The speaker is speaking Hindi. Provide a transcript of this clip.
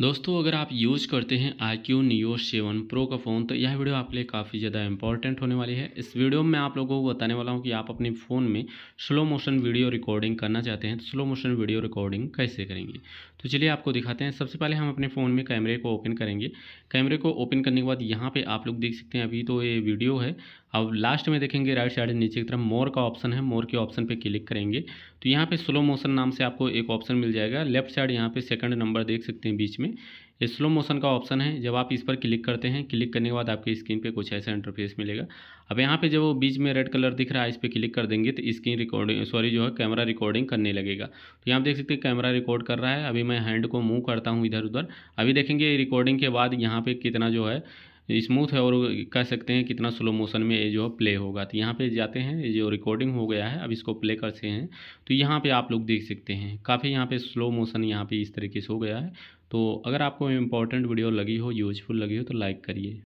दोस्तों अगर आप यूज करते हैं iQOO Neo seven Pro का फ़ोन तो यह वीडियो आपके लिए काफ़ी ज़्यादा इंपॉर्टेंट होने वाली है इस वीडियो में आप लोगों को बताने वाला हूं कि आप अपने फ़ोन में स्लो मोशन वीडियो रिकॉर्डिंग करना चाहते हैं तो स्लो मोशन वीडियो रिकॉर्डिंग कैसे करेंगे तो चलिए आपको दिखाते हैं सबसे पहले हम अपने फ़ोन में कैमरे को ओपन करेंगे कैमरे को ओपन करने के बाद यहाँ पर आप लोग देख सकते हैं अभी तो ये वीडियो है अब लास्ट में देखेंगे राइट साइड नीचे की तरफ मोर का ऑप्शन है मोर के ऑप्शन पर क्लिक करेंगे तो यहाँ पे स्लो मोशन नाम से आपको एक ऑप्शन मिल जाएगा लेफ्ट साइड यहाँ पे सेकंड नंबर देख सकते हैं बीच में ये स्लो मोशन का ऑप्शन है जब आप इस पर क्लिक करते हैं क्लिक करने के बाद आपके स्क्रीन पे कुछ ऐसा इंटरफेस मिलेगा अब यहाँ पे जब वो बीच में रेड कलर दिख रहा है इस पर क्लिक कर देंगे तो स्क्रीन रिकॉर्डिंग सॉरी जो है कैमरा रिकॉर्डिंग करने लगेगा तो यहाँ देख सकते हैं कैमरा रिकॉर्ड कर रहा है अभी मैं हैंड को मूव करता हूँ इधर उधर अभी देखेंगे रिकॉर्डिंग के बाद यहाँ पर कितना जो है स्मूथ है और कह सकते हैं कितना स्लो मोशन में ये जो है प्ले होगा तो यहाँ पे जाते हैं ये जो रिकॉर्डिंग हो गया है अब इसको प्ले करते हैं तो यहाँ पे आप लोग देख सकते हैं काफ़ी यहाँ पे स्लो मोशन यहाँ पे इस तरीके से हो गया है तो अगर आपको इम्पोर्टेंट वीडियो लगी हो यूजफुल लगी हो तो लाइक करिए